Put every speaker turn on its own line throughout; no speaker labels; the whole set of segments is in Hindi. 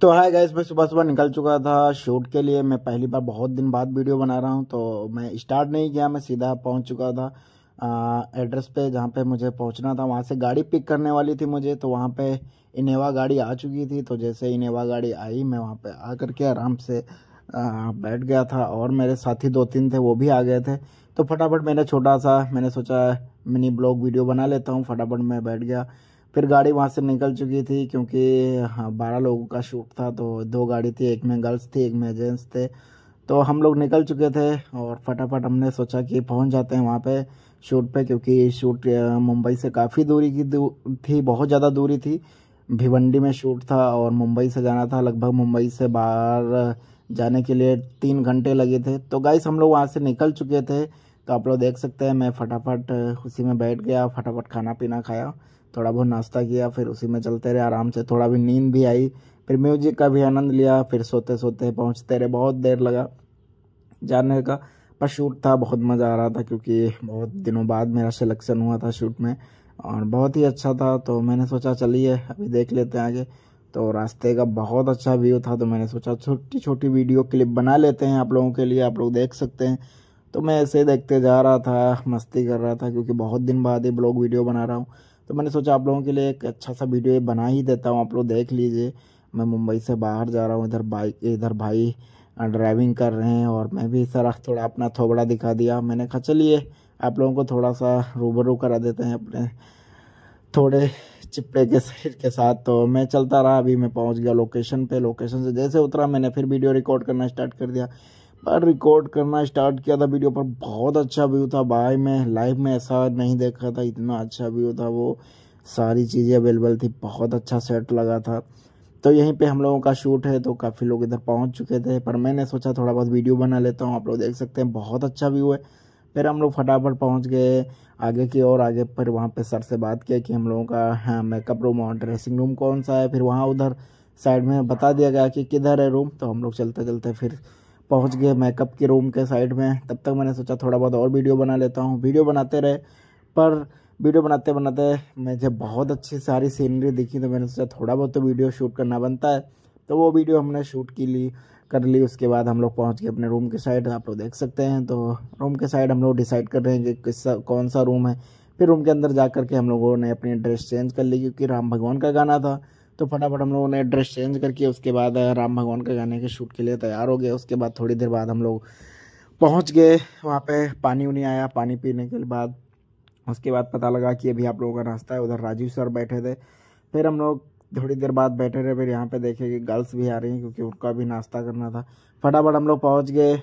तो हाय गैस मैं सुबह सुबह निकल चुका था शूट के लिए मैं पहली बार बहुत दिन बाद वीडियो बना रहा हूँ तो मैं स्टार्ट नहीं किया मैं सीधा पहुँच चुका था एड्रेस पे जहाँ पे मुझे पहुँचना था वहाँ से गाड़ी पिक करने वाली थी मुझे तो वहाँ पे इनेवा गाड़ी आ चुकी थी तो जैसे इनेवा गाड़ी आई मैं वहाँ पर आ करके आराम से बैठ गया था और मेरे साथी दो तीन थे वो भी आ गए थे तो फटाफट मैंने छोटा सा मैंने सोचा मिनी ब्लॉग वीडियो बना लेता हूँ फटाफट मैं बैठ गया फिर गाड़ी वहाँ से निकल चुकी थी क्योंकि हाँ बारह लोगों का शूट था तो दो गाड़ी थी एक में गर्ल्स थी एक में जेंट्स थे तो हम लोग निकल चुके थे और फटाफट हमने सोचा कि पहुँच जाते हैं वहाँ पे शूट पे क्योंकि शूट मुंबई से काफ़ी दूरी की दू, थी बहुत ज़्यादा दूरी थी भिवंडी में शूट था और मुंबई से जाना था लगभग मुंबई से बाहर जाने के लिए तीन घंटे लगे थे तो गाइस हम लोग वहाँ से निकल चुके थे तो आप लोग देख सकते हैं मैं फटाफट उसी में बैठ गया फटाफट खाना पीना खाया थोड़ा बहुत नाश्ता किया फिर उसी में चलते रहे आराम से थोड़ा भी नींद भी आई फिर म्यूजिक का भी आनंद लिया फिर सोते सोते पहुँचते रहे बहुत देर लगा जाने का पर शूट था बहुत मज़ा आ रहा था क्योंकि बहुत दिनों बाद मेरा सिलेक्शन हुआ था शूट में और बहुत ही अच्छा था तो मैंने सोचा चलिए अभी देख लेते हैं आगे तो रास्ते का बहुत अच्छा व्यू था तो मैंने सोचा छोटी छोटी वीडियो क्लिप बना लेते हैं आप लोगों के लिए आप लोग देख सकते हैं तो मैं ऐसे देखते जा रहा था मस्ती कर रहा था क्योंकि बहुत दिन बाद ये ब्लॉग वीडियो बना रहा हूँ तो मैंने सोचा आप लोगों के लिए एक अच्छा सा वीडियो बना ही देता हूँ आप लोग देख लीजिए मैं मुंबई से बाहर जा रहा हूँ इधर बाइक इधर भाई ड्राइविंग कर रहे हैं और मैं भी सर थोड़ा अपना थोबड़ा दिखा दिया मैंने कहा चलिए आप लोगों को थोड़ा सा रूबरू करा देते हैं अपने थोड़े चिपड़े के शरीर के साथ तो मैं चलता रहा अभी मैं पहुंच गया लोकेशन पे लोकेशन से जैसे उतरा मैंने फिर वीडियो रिकॉर्ड करना स्टार्ट कर दिया पर रिकॉर्ड करना स्टार्ट किया था वीडियो पर बहुत अच्छा व्यू था भाई मैं लाइव में ऐसा नहीं देखा था इतना अच्छा व्यू था वो सारी चीज़ें अवेलेबल थी बहुत अच्छा सेट लगा था तो यहीं पे हम लोगों का शूट है तो काफ़ी लोग इधर पहुंच चुके थे पर मैंने सोचा थोड़ा बहुत वीडियो बना लेता हूँ आप लोग देख सकते हैं बहुत अच्छा व्यू है फिर हम लोग फटाफट पहुँच गए आगे की ओर आगे पर वहाँ पर सर से बात किया कि हम लोगों का मेकअप हाँ, रूम और ड्रेसिंग रूम कौन सा है फिर वहाँ उधर साइड में बता दिया गया कि किधर है रूम तो हम लोग चलते चलते फिर पहुंच गए मेकअप के रूम के साइड में तब तक मैंने सोचा थोड़ा बहुत और वीडियो बना लेता हूँ वीडियो बनाते रहे पर वीडियो बनाते बनाते मैं जब बहुत अच्छी सारी सीनरी दिखी तो मैंने सोचा थोड़ा बहुत तो वीडियो शूट करना बनता है तो वो वीडियो हमने शूट की ली कर ली उसके बाद हम लोग पहुँच गए अपने रूम के साइड आप लोग देख सकते हैं तो रूम के साइड हम लोग डिसाइड कर रहे हैं कि किस कौन सा रूम है फिर रूम के अंदर जा कर के हम लोगों ने अपनी ड्रेस चेंज कर ली क्योंकि राम भगवान का गाना था तो फटाफट हम लोगों ने ड्रेस चेंज करके उसके बाद राम भगवान के गाने के शूट के लिए तैयार हो गए उसके बाद थोड़ी देर बाद हम लोग पहुँच गए वहाँ पर पानी उनी आया पानी पीने के बाद उसके बाद पता लगा कि अभी आप लोगों का नाश्ता है उधर राजीव सर बैठे थे फिर हम लोग थोड़ी देर बाद बैठे रहे फिर यहाँ पे देखे कि गर्ल्स भी आ रही हैं क्योंकि उनका भी नाश्ता करना था फटाफट हम लोग पहुँच गए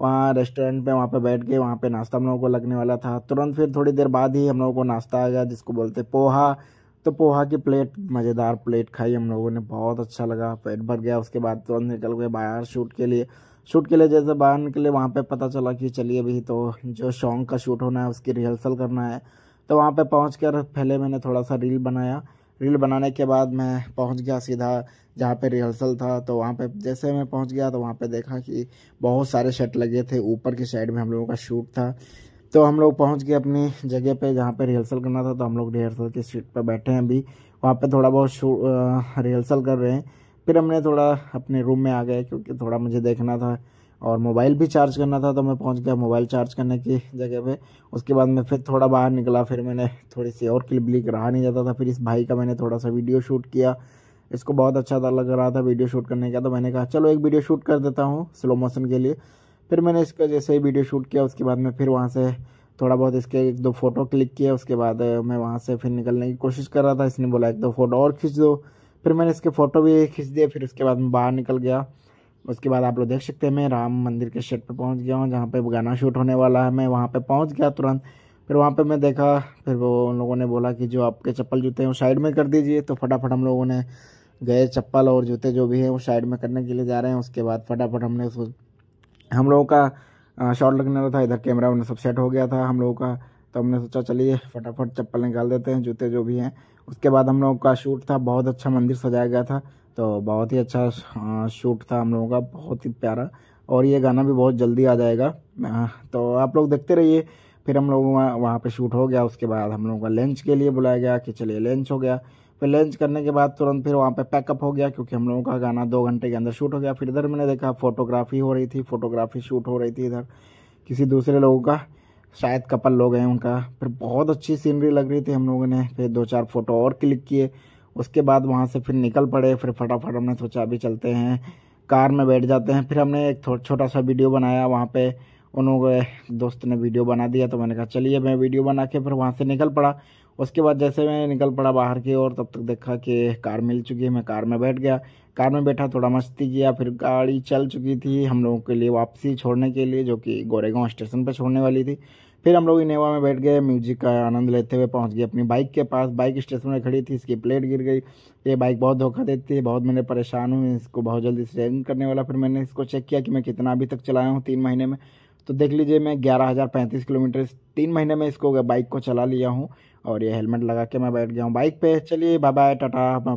वहाँ रेस्टोरेंट पे वहाँ पे बैठ गए वहाँ पे नाश्ता हम लोगों को लगने वाला था तुरंत फिर थोड़ी देर बाद ही हम लोगों को नाश्ता आ गया जिसको बोलते पोहा तो पोहा की प्लेट मज़ेदार प्लेट खाई हम लोगों ने बहुत अच्छा लगा पेट भर गया उसके बाद तुरंत निकल गए बाहर शूट के लिए शूट के लिए जैसे बाहर निकले वहाँ पे पता चला कि चलिए अभी तो जो शौक का शूट होना है उसकी रिहर्सल करना है तो वहाँ पे पहुँच कर पहले मैंने थोड़ा सा रील बनाया रील बनाने के बाद मैं पहुँच गया सीधा जहाँ पे रिहर्सल था तो वहाँ पे जैसे मैं पहुँच गया तो वहाँ पे देखा कि बहुत सारे शर्ट लगे थे ऊपर की साइड में हम लोगों का शूट था तो हम लोग पहुंच गए अपनी जगह पे जहाँ पे रिहर्सल करना था तो हम लोग रिहर्सल की सीट पर बैठे हैं अभी वहाँ पे थोड़ा बहुत शू रिहर्सल कर रहे हैं फिर हमने थोड़ा अपने रूम में आ गए क्योंकि थोड़ा मुझे देखना था और मोबाइल भी चार्ज करना था तो मैं पहुंच गया मोबाइल चार्ज करने की जगह पे उसके बाद मैं फिर थोड़ा बाहर निकला फिर मैंने थोड़ी सी और क्लिप लिख रहा नहीं जाता था फिर इस भाई का मैंने थोड़ा सा वीडियो शूट किया इसको बहुत अच्छा लग रहा था वीडियो शूट करने का तो मैंने कहा चलो एक वीडियो शूट कर देता हूँ स्लो मोशन के लिए फिर मैंने इसका जैसे ही वीडियो शूट किया उसके बाद मैं फिर वहाँ से थोड़ा बहुत इसके एक दो फ़ोटो क्लिक किया उसके बाद मैं वहाँ से फिर निकलने की कोशिश कर रहा था इसने बोला एक दो फ़ोटो और खींच दो फिर मैंने इसके फ़ोटो भी खींच दिए फिर उसके बाद मैं बाहर निकल गया उसके बाद आप लोग देख सकते हैं मैं राम मंदिर के शेट पे पहुंच गया हूँ जहाँ पे गाना शूट होने वाला है मैं वहाँ पे पहुँच गया तुरंत फिर वहाँ पे मैं देखा फिर वो उन लोगों ने बोला कि जो आपके चप्पल जूते हैं वो साइड में कर दीजिए तो फटाफट हम लोगों ने गए चप्पल और जूते जो भी हैं वो साइड में करने के लिए जा रहे हैं उसके बाद फटाफट हमने हम लोगों का शॉट लगने वाला था इधर कैमरा उन्हें सब सेट हो गया था हम लोगों का तो हमने सोचा चलिए फटाफट चप्पल निकाल देते हैं जूते जो भी हैं उसके बाद हम लोगों का शूट था बहुत अच्छा मंदिर सजाया गया था तो बहुत ही अच्छा शूट था हम लोगों का बहुत ही प्यारा और ये गाना भी बहुत जल्दी आ जाएगा तो आप लोग देखते रहिए फिर हम लोग वहाँ वहाँ पर शूट हो गया उसके बाद हम लोगों का लंच के लिए बुलाया गया कि चलिए लंच हो गया फिर लंच करने के बाद तुरंत फिर वहाँ पे पैकअप हो गया क्योंकि हम लोगों का गाना दो घंटे के अंदर शूट हो गया फिर इधर मैंने देखा फोटोग्राफी हो रही थी फोटोग्राफी शूट हो रही थी इधर किसी दूसरे लोगों का शायद कपल लोग हैं उनका फिर बहुत अच्छी सीनरी लग रही थी हम लोगों ने फिर दो चार फ़ोटो और क्लिक किए उसके बाद वहाँ से फिर निकल पड़े फिर फटाफट हमने सोचा अभी चलते हैं कार में बैठ जाते हैं फिर हमने एक छोटा सा वीडियो बनाया वहाँ पर उन्होंने दोस्त ने वीडियो बना दिया तो मैंने कहा चलिए मैं वीडियो बना के फिर वहाँ से निकल पड़ा उसके बाद जैसे मैं निकल पड़ा बाहर की ओर तब तक देखा कि कार मिल चुकी है मैं कार में बैठ गया कार में बैठा थोड़ा मस्ती किया फिर गाड़ी चल चुकी थी हम लोगों के लिए वापसी छोड़ने के लिए जो कि गोरेगांव स्टेशन पर छोड़ने वाली थी फिर हम लोग इनेवा में बैठ गए म्यूजिक का आनंद लेते हुए पहुंच गए अपनी बाइक के पास बाइक स्टेशन में खड़ी थी इसकी प्लेट गिर गई ये बाइक बहुत धोखा देती है बहुत मैंने परेशान हूँ इसको बहुत जल्दी चेंज करने वाला फिर मैंने इसको चेक किया कि मैं कितना अभी तक चलाया हूँ तीन महीने में तो देख लीजिए मैं ग्यारह हज़ार पैंतीस किलोमीटर तीन महीने में इसको बाइक को चला लिया हूँ और ये हेलमेट लगा के मैं बैठ गया हूँ बाइक पे चलिए बाय बाय टाटा